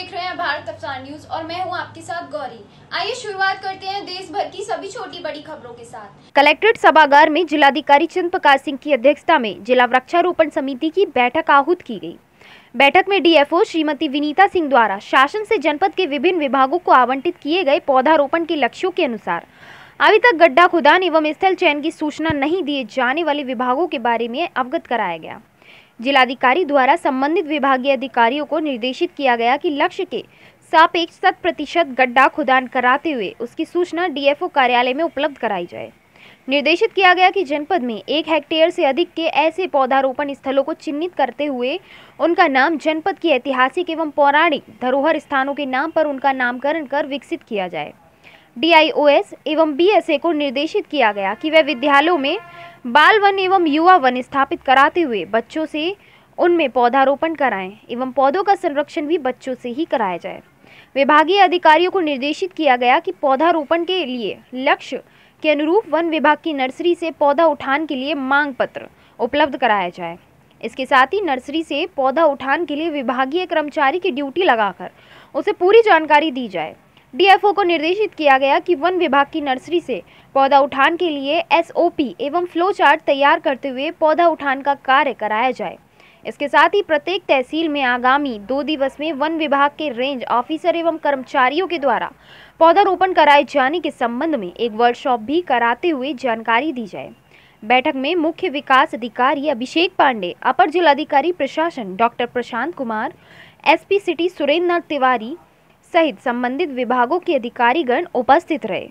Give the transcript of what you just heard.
देख रहे हैं भारत अफसार न्यूज और मैं हूं आपके साथ गौरी आइए शुरुआत करते हैं देश भर की सभी छोटी बड़ी खबरों के साथ कलेक्ट्रेट सभागार में जिलाधिकारी चंद प्रकाश सिंह की अध्यक्षता में जिला वृक्षारोपण समिति की बैठक आहूत की गयी बैठक में डीएफओ श्रीमती विनीता सिंह द्वारा शासन से जनपद के विभिन्न विभागों को आवंटित किए गए पौधारोपण के लक्ष्यों के अनुसार अभी तक गड्ढा खुदान एवं स्थल चयन की सूचना नहीं दिए जाने वाले विभागों के बारे में अवगत कराया गया जिलाधिकारी द्वारा संबंधित विभागीय अधिकारियों को निर्देशित किया गया कि लक्ष्य के सापेक्ष शत प्रतिशत गड्ढा खुदान कराते हुए उसकी सूचना डीएफओ कार्यालय में उपलब्ध कराई जाए निर्देशित किया गया कि जनपद में एक हेक्टेयर से अधिक के ऐसे पौधारोपण स्थलों को चिन्हित करते हुए उनका नाम जनपद की ऐतिहासिक एवं पौराणिक धरोहर स्थानों के नाम पर उनका नामकरण कर विकसित किया जाए डीआईओएस एवं बीएसए को निर्देशित किया गया कि वह विद्यालयों में बाल वन एवं युवा वन स्थापित कराते हुए बच्चों से उनमें पौधारोपण कराएं एवं पौधों का संरक्षण भी बच्चों से ही कराया जाए विभागीय अधिकारियों को निर्देशित किया गया कि पौधारोपण के लिए लक्ष्य के अनुरूप वन विभाग की नर्सरी से पौधा उठान के लिए मांग पत्र उपलब्ध कराया जाए इसके साथ ही नर्सरी से पौधा उठान के लिए विभागीय कर्मचारी की ड्यूटी लगाकर उसे पूरी जानकारी दी जाए डीएफओ को निर्देशित किया गया कि वन विभाग की नर्सरी से पौधा उठान के लिए एसओपी एवं फ्लो चार्ट तैयार करते हुए पौधा उठान का कार्य कराया जाए इसके साथ ही प्रत्येक तहसील में आगामी दो दिवस में वन विभाग के रेंज ऑफिसर एवं कर्मचारियों के द्वारा पौधारोपण कराए जाने के संबंध में एक वर्कशॉप भी कराते हुए जानकारी दी जाए बैठक में मुख्य विकास अधिकारी अभिषेक पांडे अपर जिलाधिकारी प्रशासन doctor Prashant Kumar SP city Surendra Tiwari सहित संबंधित विभागों के अधिकारीगण उपस्थित रहे